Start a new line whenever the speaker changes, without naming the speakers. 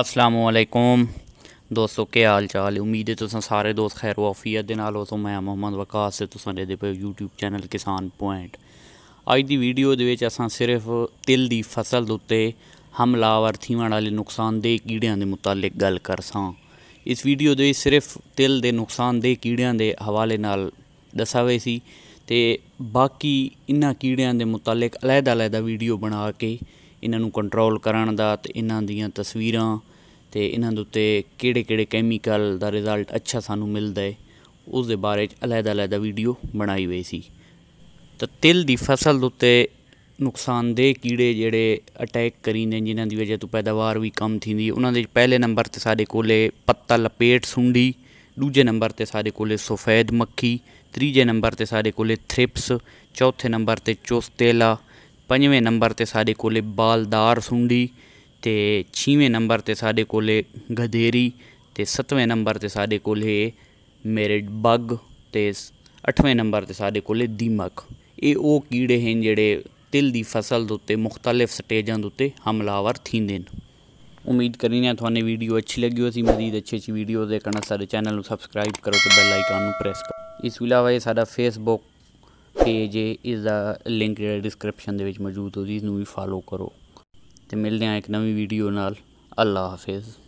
ਅਸਲਾਮੁਅਲੈਕੁਮ ਦੋਸਤੋ ਕੀ ਹਾਲ ਚਾਲ ਉਮੀਦ ਹੈ ਤੁਸੀਂ ਸਾਰੇ ਦੋਸਤ ਖੈਰ ਵਾਫੀਅਤ ਦੇ ਨਾਲ ਹੋ ਤੋਂ ਮੈਂ ਮੁਹੰਮਦ ਵਕਾਸ ਤੇ ਤੁਸੀਂ ਦੇ ਪਏ YouTube ਚੈਨਲ ਕਿਸਾਨ ਪੁਆਇੰਟ ਅੱਜ ਦੀ ਵੀਡੀਓ ਦੇ ਵਿੱਚ ਅਸਾਂ ਸਿਰਫ ਤਿਲ ਦੀ ਫਸਲ ਦੇ ਉੱਤੇ ਹਮਲਾਵਰ ਥੀਵਣ ਵਾਲੇ ਨੁਕਸਾਨਦੇਹ ਕੀੜਿਆਂ ਦੇ ਮੁਤਲਕ ਗੱਲ ਕਰਸਾਂ ਇਸ ਵੀਡੀਓ ਦੇ ਸਿਰਫ ਤਿਲ ਦੇ ਨੁਕਸਾਨਦੇਹ ਕੀੜਿਆਂ ਦੇ ਹਵਾਲੇ ਨਾਲ ਦੱਸਾਵੇ ਸੀ ਤੇ ਬਾਕੀ ਇਨ੍ਹਾਂ ਕੀੜਿਆਂ ਦੇ ਮੁਤਲਕ ਅਲੱਗ-ਅਲੱਗ ਵੀਡੀਓ ਬਣਾ ਕੇ ਇਹਨਾਂ ਨੂੰ ਕੰਟਰੋਲ ਕਰਨ ਦਾ ਤੇ ਇਹਨਾਂ ਦੀਆਂ ਤਸਵੀਰਾਂ ਤੇ ਇਹਨਾਂ ਦੇ ਉੱਤੇ ਕਿਹੜੇ-ਕਿਹੜੇ ਕੈਮੀਕਲ ਦਾ ਰਿਜ਼ਲਟ ਅੱਛਾ ਸਾਨੂੰ ਮਿਲਦਾ ਹੈ ਉਸ ਦੇ ਬਾਰੇ ਅਲੱਗ-ਅਲੱਗ ਵੀਡੀਓ ਬਣਾਈ ਹੋਈ ਸੀ ਤਾਂ ਤਿਲ ਦੀ ਫਸਲ ਦੇ ਉੱਤੇ ਨੁਕਸਾਨਦੇ ਕੀੜੇ ਜਿਹੜੇ ਅਟੈਕ ਕਰੀਂਦੇ ਜਿਨ੍ਹਾਂ ਦੀ ਵਜ੍ਹਾ ਤੋਂ ਪੈਦਾਵਾਰ ਵੀ ਕਮ ਥੀਂਦੀ ਉਹਨਾਂ ਦੇ ਪਹਿਲੇ ਨੰਬਰ ਤੇ ਸਾਡੇ ਕੋਲੇ ਪੱਤਾ ਲਪੇਟ ਸੁੰਡੀ ਦੂਜੇ ਨੰਬਰ ਤੇ ਸਾਡੇ ਕੋਲੇ ਸਫੈਦ ਮੱਖੀ ਤੀਜੇ ਨੰਬਰ ਤੇ ਸਾਡੇ ਕੋਲੇ ਥ੍ਰਿਪਸ ਚੌਥੇ ਨੰਬਰ ਤੇ ਚੋਸਤੇਲਾ ਪੰਜਵੇਂ ਨੰਬਰ ਤੇ ਸਾਡੇ ਕੋਲੇ ਬਾਲਦਾਰ ਸੁੰਡੀ ਤੇ 6ਵੇਂ ਨੰਬਰ ਤੇ ਸਾਡੇ ਕੋਲੇ ਗਧੇਰੀ ਤੇ 7ਵੇਂ ਨੰਬਰ ਤੇ ਸਾਡੇ ਕੋਲੇ ਮੇਰਿਡ ਬੱਗ ਤੇ 8ਵੇਂ ਨੰਬਰ ਤੇ ਸਾਡੇ ਕੋਲੇ ਦੀਮਕ ਇਹ ਉਹ ਕੀੜੇ ਹਨ ਜਿਹੜੇ ਤਿਲ ਦੀ ਫਸਲ ਦੇ ਉੱਤੇ ਮੁxtਲਫ ਸਟੇਜਾਂ ਦੇ ਉੱਤੇ ਹਮਲਾਵਰ ਥੀਂਦੇ ਨੇ ਉਮੀਦ ਕਰਨੀ ਹੈ ਤੁਹਾਨੂੰ ਵੀਡੀਓ ਅੱਛੀ ਲੱਗੀ ਹੋਸੀ ਮਜ਼ੀਦ ਅੱਛੇ ਅੱਛੇ ਵੀਡੀਓ ਦੇਖਣਾ ਸਾਡੇ ਚੈਨਲ ਨੂੰ ਸਬਸਕ੍ਰਾਈਬ ਕਰੋ ਤੇ ਬੈਲ ਆਈਕਨ ਨੂੰ ਪ੍ਰੈਸ ਕਰੋ ਇਸ ਵਿਲਾਵਾ ਇਹ ਸਾਡਾ ਫੇਸਬੁੱਕ ਪੇਜ ਹੈ ਇਸ ਦਾ ਲਿੰਕ ਜਿਹੜਾ ਡਿਸਕ੍ਰਿਪਸ਼ਨ ਦੇ ਵਿੱਚ ਮੌਜੂਦ ਹੋ ਉਹਦੀ ਨੂੰ ਵੀ ਫਾਲੋ ਕਰੋ ਤੇ ਮਿਲਦੇ ਆ ਇੱਕ ਨਵੀਂ ਵੀਡੀਓ ਨਾਲ ਅੱਲਾ ਹਾਫਿਜ਼